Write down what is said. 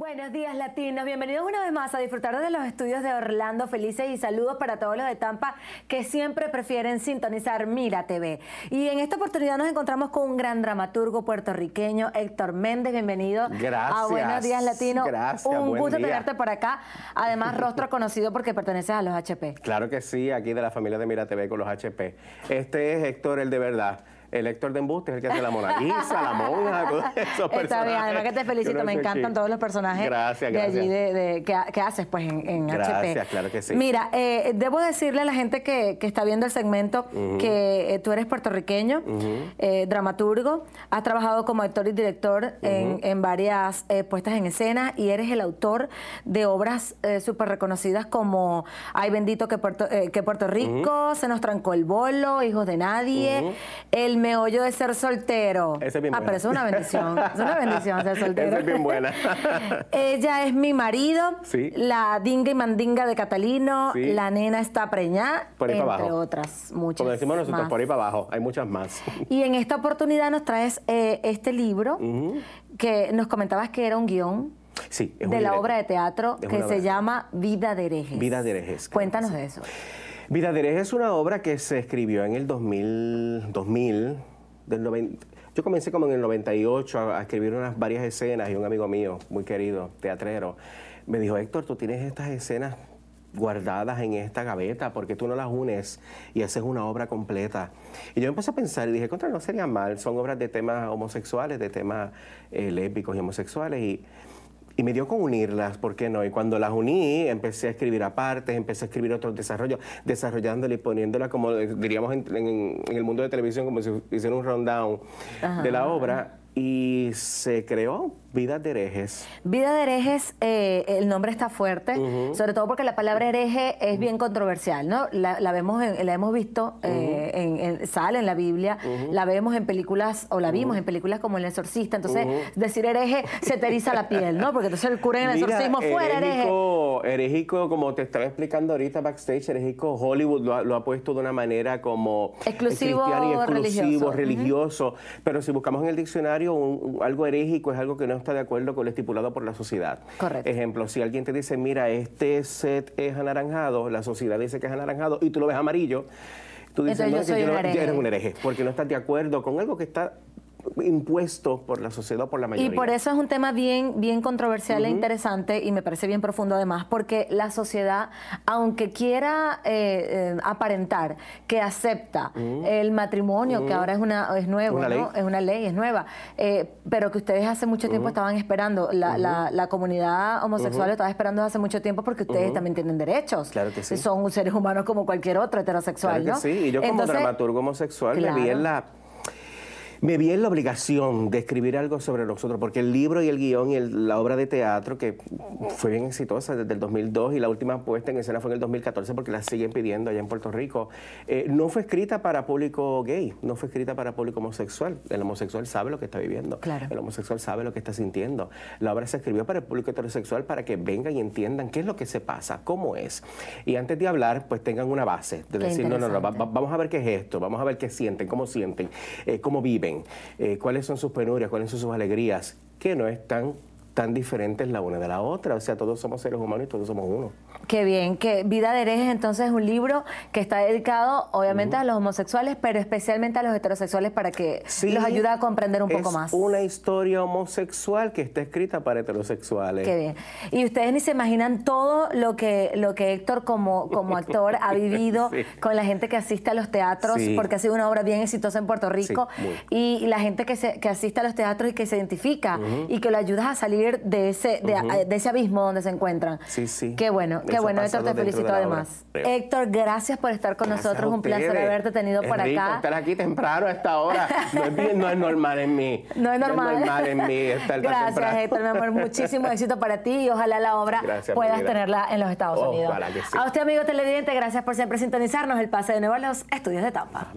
Buenos días latinos, bienvenidos una vez más a disfrutar de los estudios de Orlando Felices y saludos para todos los de Tampa que siempre prefieren sintonizar Mira TV. Y en esta oportunidad nos encontramos con un gran dramaturgo puertorriqueño, Héctor Méndez, bienvenido Gracias. Buenos días latinos. Gracias, un gusto tenerte por acá, además rostro conocido porque perteneces a los HP. Claro que sí, aquí de la familia de Mira TV con los HP. Este es Héctor el de verdad el Héctor de Embuste es el que hace la Mona la monja, todos esos personajes. además que te felicito, me encantan todos los personajes de allí de, que, haces pues en, HP. Gracias, claro que sí. Mira, eh, debo decirle a la gente que, está viendo el segmento que eh, tú eres puertorriqueño, eh, dramaturgo, has trabajado como actor y director en, en, varias puestas en escena y eres el autor de obras súper reconocidas como Ay bendito que Puerto, que Puerto Rico, Se nos trancó el bolo, Hijos de Nadie, El me meollo de ser soltero. Ese es bien ah, pero es una bendición. es una bendición ser soltero. Esa es bien buena. Ella es mi marido. Sí. La dinga y mandinga de Catalino. Sí. La nena está preñada. Por ahí para abajo. otras muchas. Como decimos nosotros, por ahí para abajo. Hay muchas más. Y en esta oportunidad nos traes eh, este libro que nos comentabas que era un guión. Sí, es de la obra de teatro que se llama Vida de herejes. Vida de herejes. Cuéntanos de eso. Vida Reyes es una obra que se escribió en el 2000, 2000 del 90, yo comencé como en el 98 a, escribir unas varias escenas y un amigo mío, muy querido, teatrero, me dijo, Héctor, tú tienes estas escenas guardadas en esta gaveta porque tú no las unes y haces una obra completa. Y yo empecé a pensar y dije, contra, no sería mal, son obras de temas homosexuales, de temas eh, lésbicos y homosexuales. Y y me dio con unirlas, ¿por qué no? Y cuando las uní, empecé a escribir aparte, empecé a escribir otros desarrollos, desarrollándola y poniéndola como eh, diríamos en, el mundo de televisión, como si hiciera un rundown de la obra y se creó Vida de Herejes. Vida de Herejes, eh, el nombre está fuerte, sobre todo porque la palabra hereje es bien controversial, ¿no? La, vemos la hemos visto, eh, en, sale en la Biblia, la vemos en películas, o la vimos en películas como El Exorcista, entonces decir hereje se te eriza la piel, ¿no? Porque entonces el cura en el exorcismo fuera hereje. Herejico, como te estaba explicando ahorita backstage, herejico, Hollywood lo ha, puesto de una manera como eh, exclusivo, religioso pero si buscamos en el diccionario, algo heréjico es algo que no está de acuerdo con lo estipulado por la sociedad. Correcto. Ejemplo, si alguien te dice, mira, este set es anaranjado, la sociedad dice que es anaranjado y tú lo ves amarillo, tú dices, yo eres un hereje, porque no estás de acuerdo con algo que está impuesto por la sociedad, por la mayoría. Y por eso es un tema bien, bien controversial e interesante y me parece bien profundo además, porque la sociedad, aunque quiera eh, eh, aparentar que acepta el matrimonio, que ahora es una es nuevo, es una ley, es nueva, eh, pero que ustedes hace mucho tiempo estaban esperando, la, la, comunidad homosexual estaba esperando hace mucho tiempo porque ustedes también tienen derechos. Claro que Son seres humanos como cualquier otro heterosexual, ¿no? sí, y yo como dramaturgo homosexual le me vi en la me vi en la obligación de escribir algo sobre nosotros, porque el libro y el guión y la obra de teatro, que fue bien exitosa desde el 2002 y la última puesta en escena fue en el 2014, porque la siguen pidiendo allá en Puerto Rico, eh, no fue escrita para público gay, no fue escrita para público homosexual. El homosexual sabe lo que está viviendo, el homosexual sabe lo que está sintiendo. La obra se escribió para el público heterosexual para que vengan y entiendan qué es lo que se pasa, cómo es. Y antes de hablar, pues tengan una base, de decir, no, no, no, vamos a ver qué es esto, vamos a ver qué sienten, cómo sienten, eh, cómo viven. Eh, cuáles son sus penurias, cuáles son sus alegrías, que no están tan diferentes la una de la otra. O sea, todos somos seres humanos y todos somos uno. Qué bien, que Vida de Herejes entonces es un libro que está dedicado obviamente a los homosexuales, pero especialmente a los heterosexuales para que los ayude a comprender un poco más. Una historia homosexual que está escrita para heterosexuales. Qué bien. Y ustedes ni se imaginan todo lo que, lo que Héctor como, como actor ha vivido con la gente que asiste a los teatros, porque ha sido una obra bien exitosa en Puerto Rico, y la gente que, se, que asiste a los teatros y que se identifica y que lo ayuda a salir de ese, eh, de, ese abismo donde se encuentran. Sí, sí. Qué bueno, qué bueno, Héctor, te felicito además. Héctor, gracias por estar con nosotros, un placer haberte tenido por acá. estar aquí temprano a esta hora, no es, normal en mí. No es normal. en mí Gracias, temprano. Héctor, mi amor, muchísimo éxito para ti y ojalá la obra puedas tenerla en los Estados Unidos. A usted, amigo televidente, gracias por siempre sintonizarnos. El pase de nuevo a los estudios de Tampa.